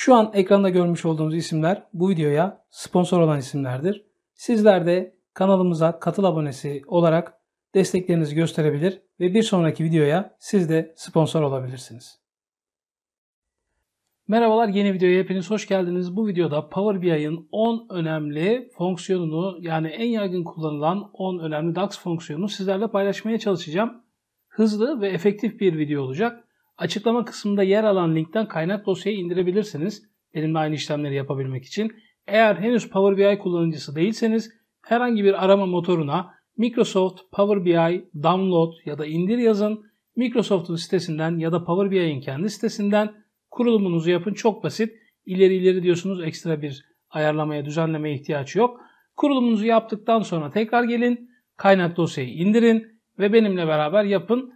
Şu an ekranda görmüş olduğunuz isimler bu videoya sponsor olan isimlerdir. Sizler de kanalımıza katıl abonesi olarak desteklerinizi gösterebilir ve bir sonraki videoya siz de sponsor olabilirsiniz. Merhabalar yeni videoya hepiniz hoş geldiniz. Bu videoda Power BI'nin 10 önemli fonksiyonunu yani en yaygın kullanılan 10 önemli DAX fonksiyonunu sizlerle paylaşmaya çalışacağım. Hızlı ve efektif bir video olacak. Açıklama kısmında yer alan linkten kaynak dosyayı indirebilirsiniz. Benimle aynı işlemleri yapabilmek için. Eğer henüz Power BI kullanıcısı değilseniz herhangi bir arama motoruna Microsoft Power BI download ya da indir yazın. Microsoft'un sitesinden ya da Power BI'nin kendi sitesinden kurulumunuzu yapın. Çok basit. İleri ileri diyorsunuz ekstra bir ayarlamaya, düzenlemeye ihtiyaç yok. Kurulumunuzu yaptıktan sonra tekrar gelin, kaynak dosyayı indirin ve benimle beraber yapın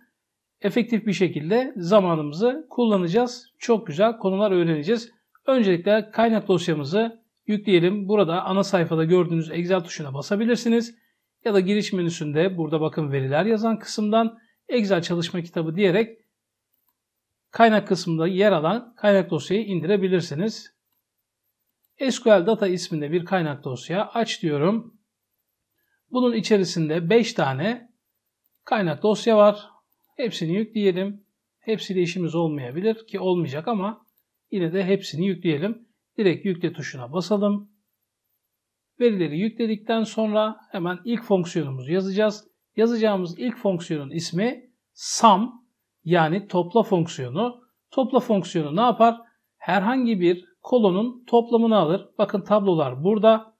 efektif bir şekilde zamanımızı kullanacağız. Çok güzel konular öğreneceğiz. Öncelikle kaynak dosyamızı yükleyelim. Burada ana sayfada gördüğünüz Excel tuşuna basabilirsiniz. Ya da giriş menüsünde burada bakın veriler yazan kısımdan Excel çalışma kitabı diyerek kaynak kısmında yer alan kaynak dosyayı indirebilirsiniz. SQL Data isminde bir kaynak dosya aç diyorum. Bunun içerisinde 5 tane kaynak dosya var. Hepsini yükleyelim. Hepsiyle işimiz olmayabilir ki olmayacak ama yine de hepsini yükleyelim. Direkt yükle tuşuna basalım. Verileri yükledikten sonra hemen ilk fonksiyonumuzu yazacağız. Yazacağımız ilk fonksiyonun ismi sum yani topla fonksiyonu. Topla fonksiyonu ne yapar? Herhangi bir kolonun toplamını alır. Bakın tablolar burada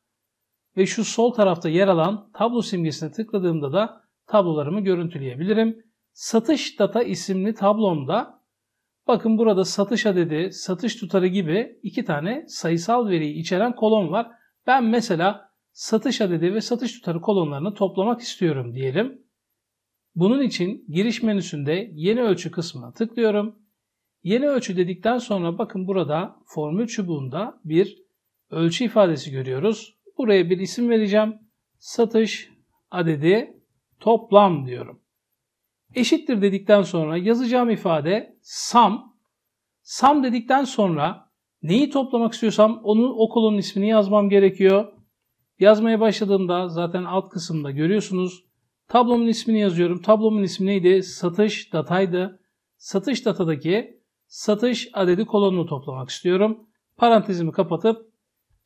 ve şu sol tarafta yer alan tablo simgesine tıkladığımda da tablolarımı görüntüleyebilirim satış data isimli tablomda bakın burada satış adedi, satış tutarı gibi iki tane sayısal veriyi içeren kolon var. Ben mesela satış adedi ve satış tutarı kolonlarını toplamak istiyorum diyelim. Bunun için giriş menüsünde yeni ölçü kısmına tıklıyorum. Yeni ölçü dedikten sonra bakın burada formül çubuğunda bir ölçü ifadesi görüyoruz. Buraya bir isim vereceğim. Satış adedi toplam diyorum eşittir dedikten sonra yazacağım ifade sum. Sum dedikten sonra neyi toplamak istiyorsam onun o kolonun ismini yazmam gerekiyor. Yazmaya başladığımda zaten alt kısımda görüyorsunuz. Tablomun ismini yazıyorum. Tablomun ismi neydi? Satış dataydı. Satış datadaki satış adedi kolonunu toplamak istiyorum. Parantezimi kapatıp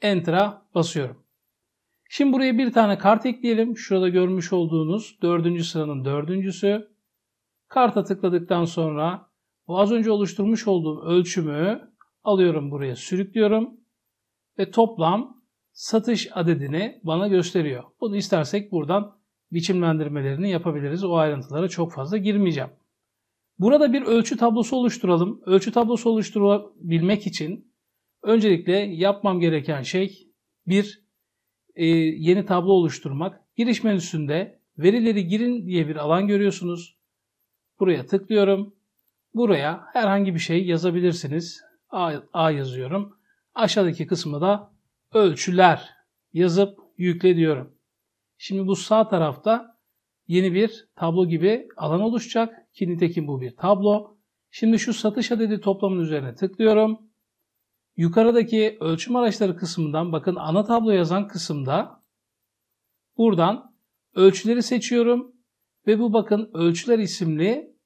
Enter'a basıyorum. Şimdi buraya bir tane kart ekleyelim. Şurada görmüş olduğunuz dördüncü sıranın dördüncüsü. Karta tıkladıktan sonra bu az önce oluşturmuş olduğum ölçümü alıyorum buraya sürüklüyorum ve toplam satış adedini bana gösteriyor. Bunu istersek buradan biçimlendirmelerini yapabiliriz. O ayrıntılara çok fazla girmeyeceğim. Burada bir ölçü tablosu oluşturalım. Ölçü tablosu oluşturabilmek için öncelikle yapmam gereken şey bir e, yeni tablo oluşturmak. Giriş menüsünde verileri girin diye bir alan görüyorsunuz. Buraya tıklıyorum. Buraya herhangi bir şey yazabilirsiniz. A, A yazıyorum. Aşağıdaki kısmı da ölçüler yazıp yükle diyorum. Şimdi bu sağ tarafta yeni bir tablo gibi alan oluşacak ki nitekim bu bir tablo. Şimdi şu satış adedi toplamın üzerine tıklıyorum. Yukarıdaki ölçüm araçları kısmından bakın ana tablo yazan kısımda buradan ölçüleri seçiyorum. Ve bu bakın ölçüler isimli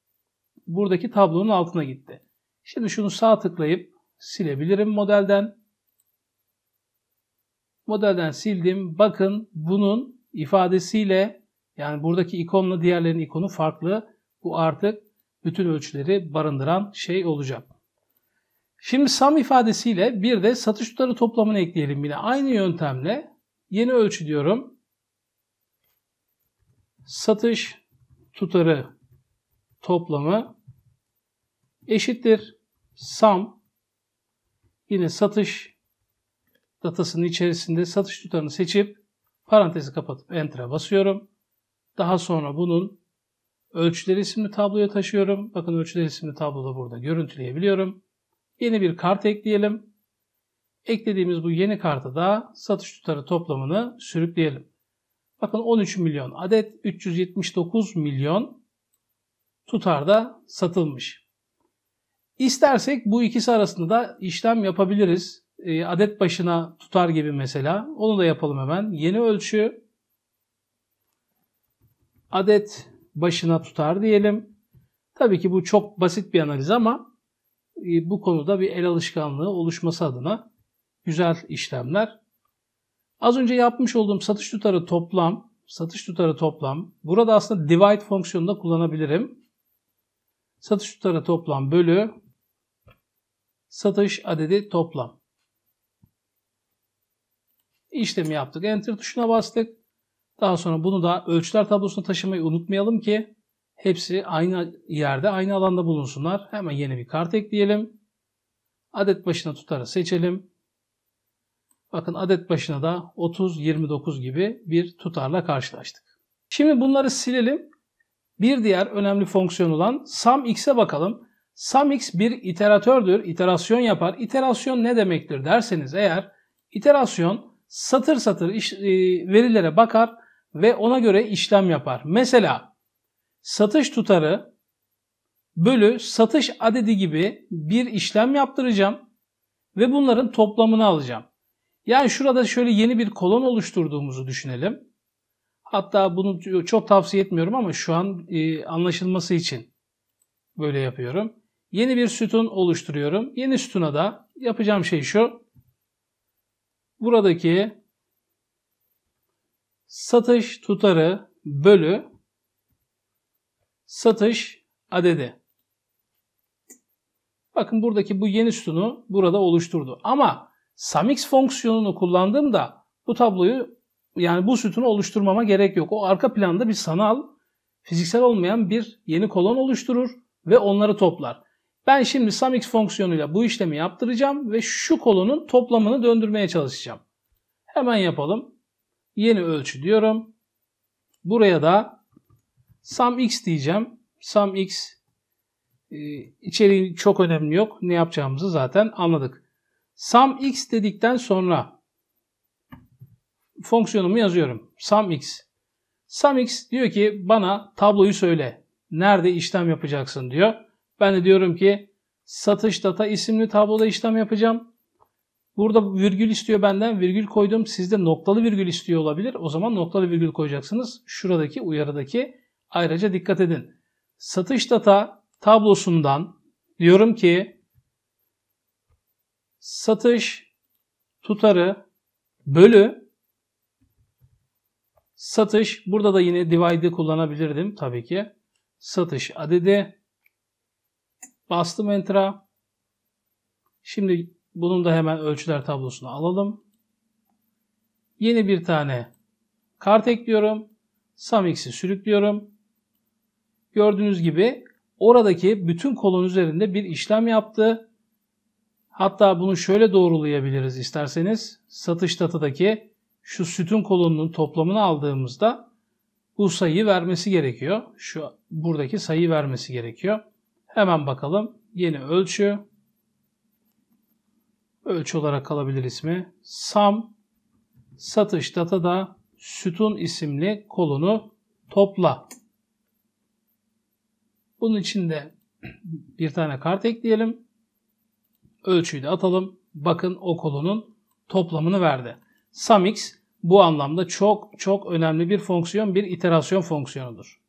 buradaki tablonun altına gitti. Şimdi şunu sağ tıklayıp silebilirim modelden. Modelden sildim. Bakın bunun ifadesiyle yani buradaki ikonla diğerlerinin ikonu farklı. Bu artık bütün ölçüleri barındıran şey olacak. Şimdi sum ifadesiyle bir de satış tutarı toplamını ekleyelim yine aynı yöntemle. Yeni ölçü diyorum. Satış tutarı toplamı eşittir. Sam yine satış datasının içerisinde satış tutarını seçip parantezi kapatıp enter'a basıyorum. Daha sonra bunun ölçüler isimli tabloya taşıyorum. Bakın ölçüler isimli tabloda burada görüntüleyebiliyorum. Yeni bir kart ekleyelim. Eklediğimiz bu yeni karta da satış tutarı toplamını sürükleyelim. Bakın 13 milyon adet 379 milyon tutarda satılmış. İstersek bu ikisi arasında da işlem yapabiliriz. E, adet başına tutar gibi mesela. Onu da yapalım hemen. Yeni ölçü adet başına tutar diyelim. Tabii ki bu çok basit bir analiz ama e, bu konuda bir el alışkanlığı oluşması adına güzel işlemler. Az önce yapmış olduğum satış tutarı toplam, satış tutarı toplam. Burada aslında divide fonksiyonunu da kullanabilirim. Satış tutarı toplam bölü satış adedi toplam. İşlemi yaptık. Enter tuşuna bastık. Daha sonra bunu da ölçüler tablosuna taşımayı unutmayalım ki hepsi aynı yerde, aynı alanda bulunsunlar. Hemen yeni bir kart ekleyelim. Adet başına tutarı seçelim. Bakın adet başına da 30-29 gibi bir tutarla karşılaştık. Şimdi bunları silelim. Bir diğer önemli fonksiyon olan SumX'e bakalım. SumX bir iteratördür, iterasyon yapar. İterasyon ne demektir derseniz eğer, iterasyon satır satır iş, e, verilere bakar ve ona göre işlem yapar. Mesela satış tutarı bölü satış adedi gibi bir işlem yaptıracağım ve bunların toplamını alacağım. Yani şurada şöyle yeni bir kolon oluşturduğumuzu düşünelim. Hatta bunu çok tavsiye etmiyorum ama şu an e, anlaşılması için böyle yapıyorum. Yeni bir sütun oluşturuyorum. Yeni sütuna da yapacağım şey şu. Buradaki satış tutarı bölü satış adedi. Bakın buradaki bu yeni sütunu burada oluşturdu. Ama SUMX fonksiyonunu kullandığımda bu tabloyu yani bu sütunu oluşturmama gerek yok. O arka planda bir sanal, fiziksel olmayan bir yeni kolon oluşturur ve onları toplar. Ben şimdi SUMX fonksiyonuyla bu işlemi yaptıracağım ve şu kolonun toplamını döndürmeye çalışacağım. Hemen yapalım. Yeni ölçü diyorum. Buraya da SUMX diyeceğim. SUMX e, içeriği çok önemli yok. Ne yapacağımızı zaten anladık. Sum x dedikten sonra fonksiyonumu yazıyorum. Sum x. Sum x diyor ki bana tabloyu söyle. Nerede işlem yapacaksın diyor. Ben de diyorum ki satış data isimli tabloda işlem yapacağım. Burada virgül istiyor benden. Virgül koydum. Sizde noktalı virgül istiyor olabilir. O zaman noktalı virgül koyacaksınız. Şuradaki uyarıdaki ayrıca dikkat edin. Satış data tablosundan diyorum ki satış tutarı bölü satış burada da yine divide kullanabilirdim tabii ki. Satış adedi bastım enter'a. Şimdi bunun da hemen ölçüler tablosunu alalım. Yeni bir tane kart ekliyorum. Samix'i sürüklüyorum. Gördüğünüz gibi oradaki bütün kolon üzerinde bir işlem yaptı Hatta bunu şöyle doğrulayabiliriz isterseniz. Satış datadaki şu sütun kolonunun toplamını aldığımızda bu sayıyı vermesi gerekiyor. Şu buradaki sayıyı vermesi gerekiyor. Hemen bakalım. Yeni ölçü. Ölçü olarak kalabilir ismi. Sam satış datada sütun isimli kolonu topla. Bunun için de bir tane kart ekleyelim ölçüyü de atalım. Bakın o kolonun toplamını verdi. SUMX bu anlamda çok çok önemli bir fonksiyon, bir iterasyon fonksiyonudur.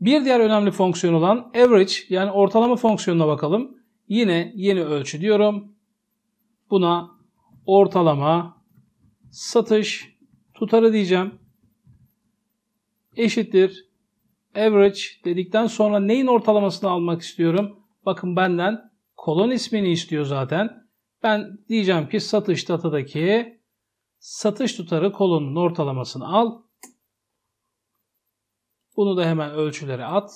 Bir diğer önemli fonksiyon olan average yani ortalama fonksiyonuna bakalım. Yine yeni ölçü diyorum. Buna ortalama satış tutarı diyeceğim. Eşittir average dedikten sonra neyin ortalamasını almak istiyorum? Bakın benden kolon ismini istiyor zaten. Ben diyeceğim ki satış datadaki satış tutarı kolonun ortalamasını al. Bunu da hemen ölçülere at.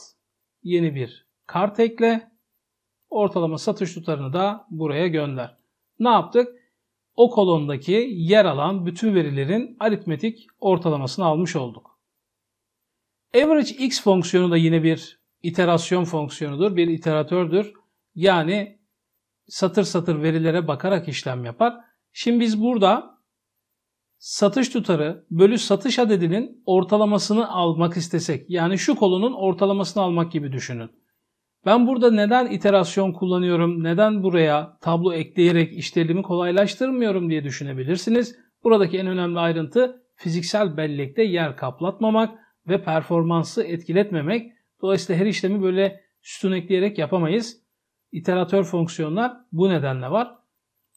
Yeni bir kart ekle. Ortalama satış tutarını da buraya gönder. Ne yaptık? O kolondaki yer alan bütün verilerin aritmetik ortalamasını almış olduk. Average x fonksiyonu da yine bir iterasyon fonksiyonudur, bir iteratördür. Yani satır satır verilere bakarak işlem yapar. Şimdi biz burada satış tutarı bölü satış adedinin ortalamasını almak istesek yani şu kolonun ortalamasını almak gibi düşünün. Ben burada neden iterasyon kullanıyorum, neden buraya tablo ekleyerek işlerimi kolaylaştırmıyorum diye düşünebilirsiniz. Buradaki en önemli ayrıntı fiziksel bellekte yer kaplatmamak ve performansı etkiletmemek. Dolayısıyla her işlemi böyle sütun ekleyerek yapamayız. İteratör fonksiyonlar bu nedenle var.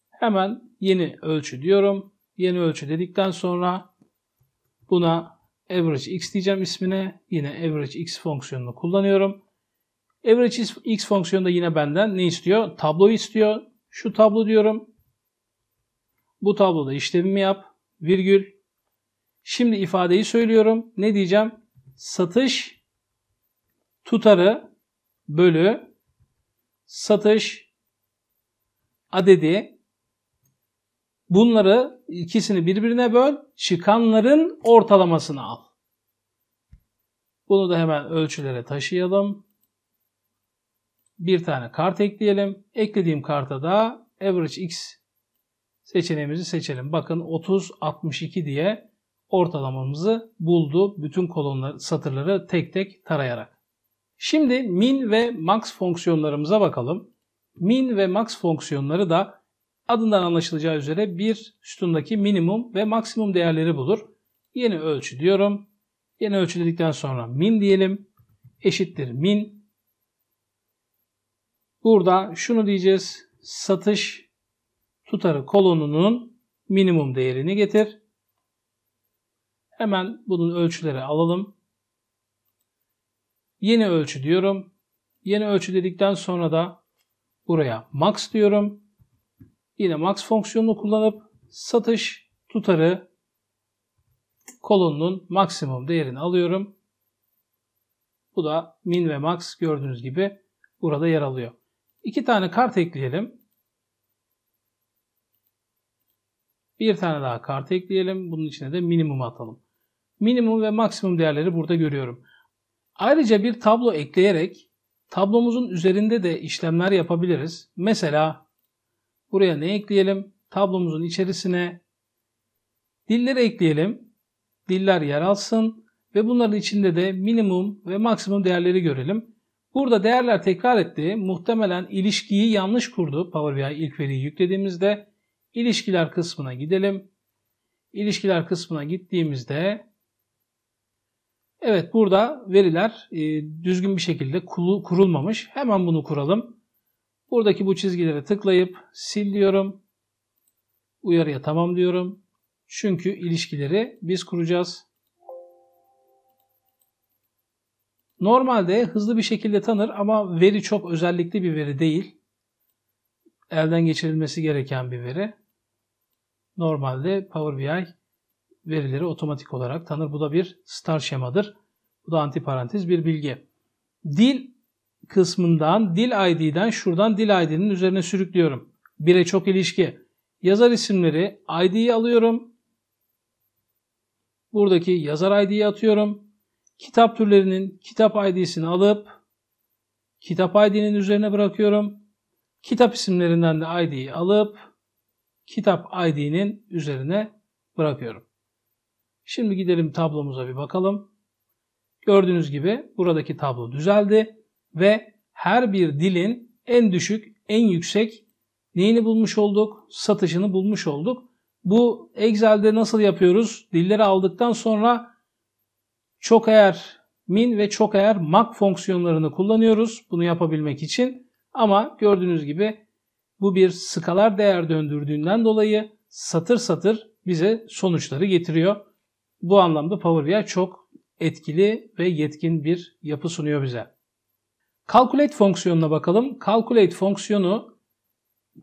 Hemen yeni ölçü diyorum. Yeni ölçü dedikten sonra buna average x diyeceğim ismine. Yine average x fonksiyonunu kullanıyorum. Average x fonksiyonu da yine benden ne istiyor? Tablo istiyor. Şu tablo diyorum. Bu tabloda işlemimi yap. Virgül. Şimdi ifadeyi söylüyorum. Ne diyeceğim? Satış tutarı bölü satış adedi bunları ikisini birbirine böl çıkanların ortalamasını al. Bunu da hemen ölçülere taşıyalım. Bir tane kart ekleyelim. Eklediğim karta da average x seçeneğimizi seçelim. Bakın 30 62 diye ortalamamızı buldu. Bütün kolonlar, satırları tek tek tarayarak. Şimdi min ve max fonksiyonlarımıza bakalım. Min ve max fonksiyonları da adından anlaşılacağı üzere bir sütundaki minimum ve maksimum değerleri bulur. Yeni ölçü diyorum. Yeni ölçü dedikten sonra min diyelim. Eşittir min. Burada şunu diyeceğiz. Satış tutarı kolonunun minimum değerini getir. Hemen bunun ölçüleri alalım. Yeni ölçü diyorum. Yeni ölçü dedikten sonra da buraya max diyorum. Yine max fonksiyonunu kullanıp satış tutarı kolonunun maksimum değerini alıyorum. Bu da min ve max gördüğünüz gibi burada yer alıyor. İki tane kart ekleyelim. Bir tane daha kart ekleyelim. Bunun içine de minimum atalım. Minimum ve maksimum değerleri burada görüyorum. Ayrıca bir tablo ekleyerek tablomuzun üzerinde de işlemler yapabiliriz. Mesela buraya ne ekleyelim? Tablomuzun içerisine dilleri ekleyelim. Diller yer alsın ve bunların içinde de minimum ve maksimum değerleri görelim. Burada değerler tekrar etti. Muhtemelen ilişkiyi yanlış kurdu. Power BI ilk veriyi yüklediğimizde ilişkiler kısmına gidelim. İlişkiler kısmına gittiğimizde Evet burada veriler e, düzgün bir şekilde kurulmamış. Hemen bunu kuralım. Buradaki bu çizgilere tıklayıp sil diyorum. Uyarıya tamam diyorum. Çünkü ilişkileri biz kuracağız. Normalde hızlı bir şekilde tanır ama veri çok özellikli bir veri değil. Elden geçirilmesi gereken bir veri. Normalde Power BI verileri otomatik olarak tanır. Bu da bir star şemadır. Bu da antiparantez bir bilgi. Dil kısmından dil ID'den şuradan dil ID'nin üzerine sürüklüyorum. Bire çok ilişki. Yazar isimleri ID'yi alıyorum. Buradaki yazar ID'yi atıyorum. Kitap türlerinin kitap ID'sini alıp kitap ID'nin üzerine bırakıyorum. Kitap isimlerinden de ID'yi alıp kitap ID'nin üzerine bırakıyorum. Şimdi gidelim tablomuza bir bakalım. Gördüğünüz gibi buradaki tablo düzeldi ve her bir dilin en düşük, en yüksek neyini bulmuş olduk? Satışını bulmuş olduk. Bu Excel'de nasıl yapıyoruz? Dilleri aldıktan sonra çok eğer min ve çok eğer mak fonksiyonlarını kullanıyoruz bunu yapabilmek için. Ama gördüğünüz gibi bu bir skalar değer döndürdüğünden dolayı satır satır bize sonuçları getiriyor. Bu anlamda Power BI çok etkili ve yetkin bir yapı sunuyor bize. Calculate fonksiyonuna bakalım. Calculate fonksiyonu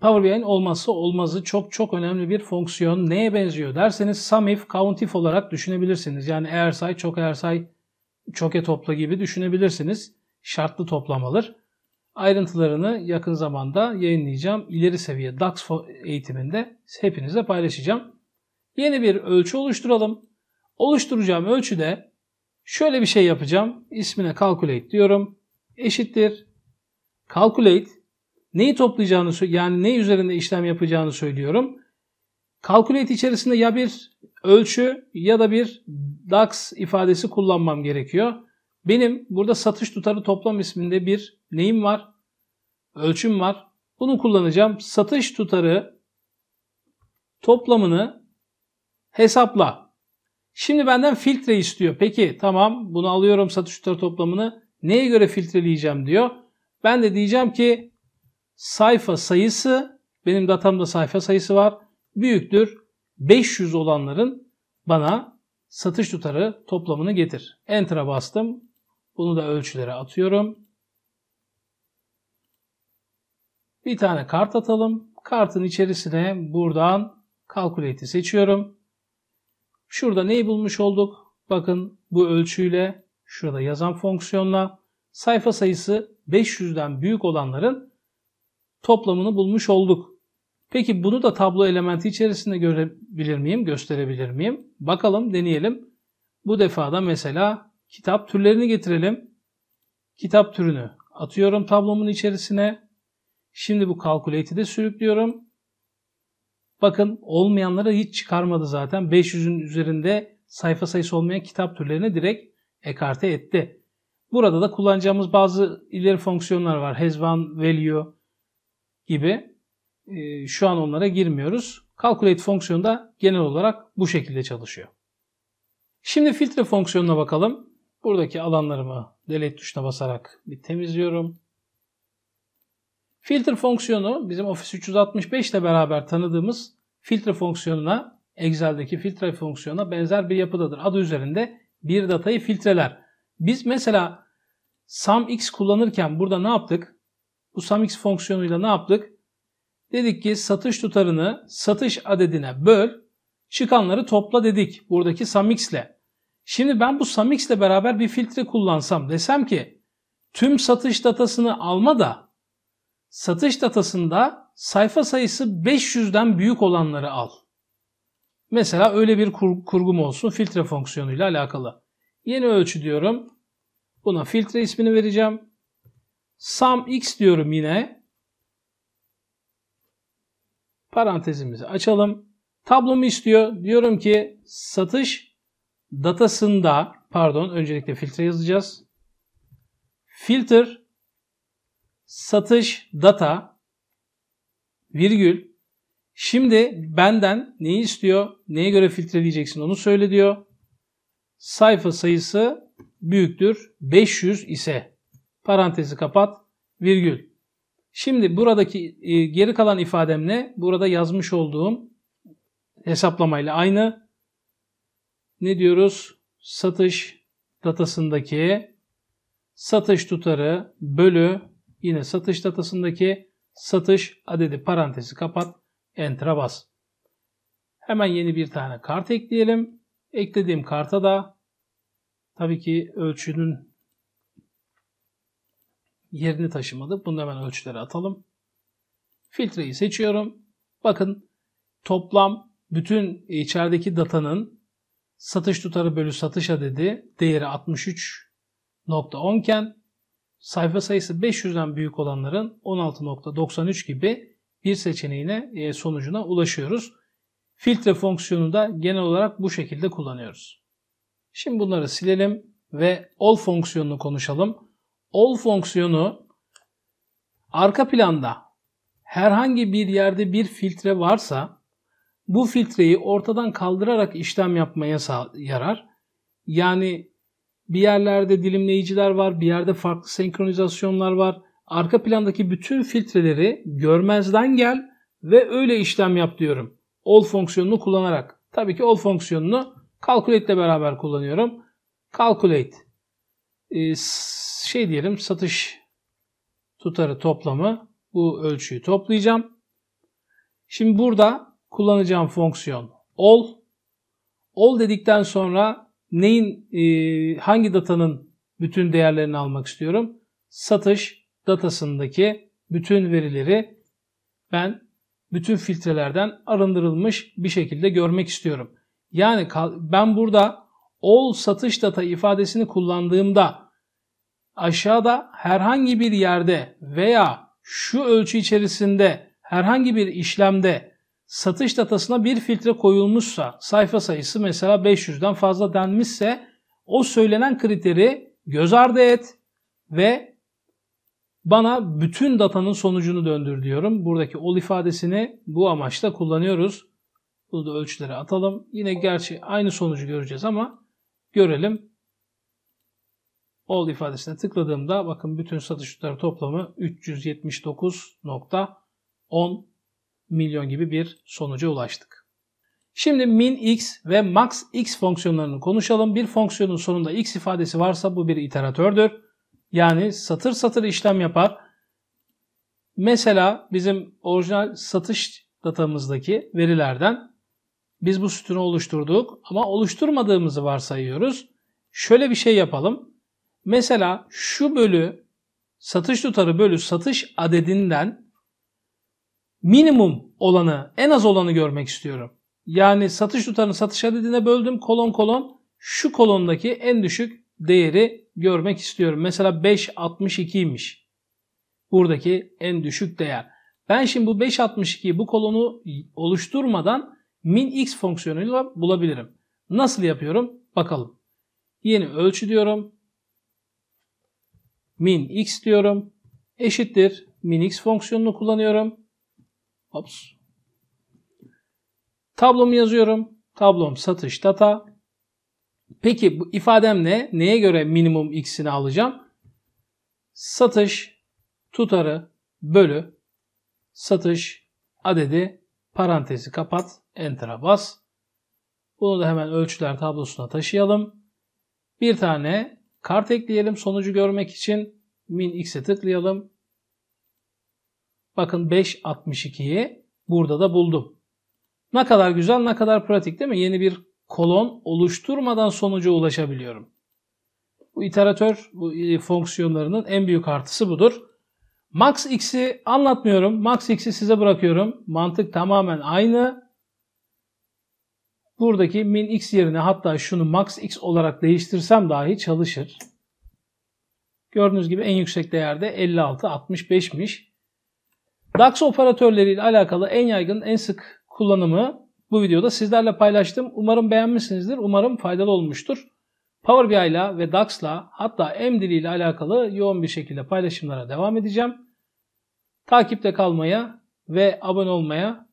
Power BI'nin olmazsa olmazı çok çok önemli bir fonksiyon. Neye benziyor derseniz sum if, count if olarak düşünebilirsiniz. Yani eğer say, çok eğer say, çoke topla gibi düşünebilirsiniz. Şartlı toplam alır. Ayrıntılarını yakın zamanda yayınlayacağım. İleri seviye DAX eğitiminde hepinize paylaşacağım. Yeni bir ölçü oluşturalım. Oluşturacağım ölçüde şöyle bir şey yapacağım. İsmine calculate diyorum. Eşittir. Calculate neyi toplayacağını yani ne üzerinde işlem yapacağını söylüyorum. Calculate içerisinde ya bir ölçü ya da bir DAX ifadesi kullanmam gerekiyor. Benim burada satış tutarı toplam isminde bir neyim var? Ölçüm var. Bunu kullanacağım. Satış tutarı toplamını hesapla Şimdi benden filtre istiyor. Peki tamam bunu alıyorum satış tutarı toplamını. Neye göre filtreleyeceğim diyor. Ben de diyeceğim ki sayfa sayısı benim datamda sayfa sayısı var. Büyüktür 500 olanların bana satış tutarı toplamını getir. Enter'a bastım. Bunu da ölçülere atıyorum. Bir tane kart atalım. Kartın içerisine buradan Calculate'i seçiyorum. Şurada neyi bulmuş olduk? Bakın bu ölçüyle şurada yazan fonksiyonla sayfa sayısı 500'den büyük olanların toplamını bulmuş olduk. Peki bunu da tablo elementi içerisinde görebilir miyim, gösterebilir miyim? Bakalım, deneyelim. Bu defada mesela kitap türlerini getirelim. Kitap türünü atıyorum tablomun içerisine. Şimdi bu calculate'i de sürüklüyorum. Bakın olmayanları hiç çıkarmadı zaten. 500'ün üzerinde sayfa sayısı olmayan kitap türlerine direkt ekarte etti. Burada da kullanacağımız bazı ileri fonksiyonlar var. Has one value gibi. Ee, şu an onlara girmiyoruz. Calculate fonksiyonu da genel olarak bu şekilde çalışıyor. Şimdi filtre fonksiyonuna bakalım. Buradaki alanlarımı delete tuşuna basarak bir temizliyorum. Filtre fonksiyonu bizim Office 365 ile beraber tanıdığımız filtre fonksiyonuna Excel'deki filtre fonksiyonuna benzer bir yapıdadır. Adı üzerinde bir datayı filtreler. Biz mesela SumX kullanırken burada ne yaptık? Bu SumX fonksiyonuyla ne yaptık? Dedik ki satış tutarını satış adedine böl, çıkanları topla dedik buradaki SumX ile. Şimdi ben bu SumX ile beraber bir filtre kullansam desem ki tüm satış datasını alma da satış datasında sayfa sayısı 500'den büyük olanları al. Mesela öyle bir kur kurgum olsun filtre fonksiyonuyla alakalı. Yeni ölçü diyorum. Buna filtre ismini vereceğim. Sum x diyorum yine. Parantezimizi açalım. Tablomu istiyor. Diyorum ki satış datasında pardon öncelikle filtre yazacağız. Filter satış data virgül şimdi benden neyi istiyor? Neye göre filtreleyeceksin onu söyle diyor. Sayfa sayısı büyüktür 500 ise parantezi kapat virgül. Şimdi buradaki e, geri kalan ifademle burada yazmış olduğum hesaplamayla aynı. Ne diyoruz? Satış datasındaki satış tutarı bölü Yine satış datasındaki satış adedi parantezi kapat. Enter'a bas. Hemen yeni bir tane kart ekleyelim. Eklediğim karta da tabii ki ölçünün yerini taşımadı. Bunu hemen ölçülere atalım. Filtreyi seçiyorum. Bakın toplam bütün içerideki datanın satış tutarı bölü satış adedi değeri 63.10 iken sayfa sayısı 500'den büyük olanların 16.93 gibi bir seçeneğine e, sonucuna ulaşıyoruz. Filtre fonksiyonu da genel olarak bu şekilde kullanıyoruz. Şimdi bunları silelim ve all fonksiyonunu konuşalım. All fonksiyonu arka planda herhangi bir yerde bir filtre varsa bu filtreyi ortadan kaldırarak işlem yapmaya yarar. Yani bir yerlerde dilimleyiciler var, bir yerde farklı senkronizasyonlar var. Arka plandaki bütün filtreleri görmezden gel ve öyle işlem yap diyorum. All fonksiyonunu kullanarak. Tabii ki all fonksiyonunu calculate ile beraber kullanıyorum. Calculate ee, şey diyelim satış tutarı toplamı bu ölçüyü toplayacağım. Şimdi burada kullanacağım fonksiyon all. All dedikten sonra neyin e, hangi datanın bütün değerlerini almak istiyorum? Satış datasındaki bütün verileri ben bütün filtrelerden arındırılmış bir şekilde görmek istiyorum. Yani ben burada all satış data ifadesini kullandığımda aşağıda herhangi bir yerde veya şu ölçü içerisinde herhangi bir işlemde satış datasına bir filtre koyulmuşsa, sayfa sayısı mesela 500'den fazla denmişse o söylenen kriteri göz ardı et ve bana bütün datanın sonucunu döndür diyorum. Buradaki ol ifadesini bu amaçla kullanıyoruz. Bunu da ölçülere atalım. Yine gerçi aynı sonucu göreceğiz ama görelim. Ol ifadesine tıkladığımda bakın bütün satışları toplamı 379.10 milyon gibi bir sonuca ulaştık. Şimdi min x ve max x fonksiyonlarını konuşalım. Bir fonksiyonun sonunda x ifadesi varsa bu bir iteratördür. Yani satır satır işlem yapar. Mesela bizim orijinal satış datamızdaki verilerden biz bu sütunu oluşturduk ama oluşturmadığımızı varsayıyoruz. Şöyle bir şey yapalım. Mesela şu bölü satış tutarı bölü satış adedinden minimum olanı, en az olanı görmek istiyorum. Yani satış tutarını satış adedine böldüm kolon kolon şu kolondaki en düşük değeri görmek istiyorum. Mesela 562 5.62'ymiş buradaki en düşük değer. Ben şimdi bu 5.62'yi bu kolonu oluşturmadan min x fonksiyonuyla bulabilirim. Nasıl yapıyorum? Bakalım. Yeni ölçü diyorum. Min x diyorum. Eşittir. Min x fonksiyonunu kullanıyorum. Ops. Tablomu yazıyorum. Tablom satış data. Peki bu ifadem ne? Neye göre minimum x'ini alacağım? Satış tutarı bölü satış adedi parantezi kapat enter'a bas. Bunu da hemen ölçüler tablosuna taşıyalım. Bir tane kart ekleyelim sonucu görmek için min x'e tıklayalım. Bakın 5.62'yi burada da buldum. Ne kadar güzel ne kadar pratik değil mi? Yeni bir kolon oluşturmadan sonuca ulaşabiliyorum. Bu iteratör bu e, fonksiyonlarının en büyük artısı budur. Max X'i anlatmıyorum. Max X'i size bırakıyorum. Mantık tamamen aynı. Buradaki min x yerine hatta şunu max x olarak değiştirsem dahi çalışır. Gördüğünüz gibi en yüksek değerde 56-65'miş. DAX operatörleriyle alakalı en yaygın, en sık kullanımı bu videoda sizlerle paylaştım. Umarım beğenmişsinizdir. Umarım faydalı olmuştur. Power BI ve DAX'la hatta M diliyle alakalı yoğun bir şekilde paylaşımlara devam edeceğim. Takipte kalmaya ve abone olmaya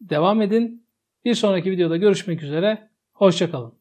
devam edin. Bir sonraki videoda görüşmek üzere. Hoşçakalın.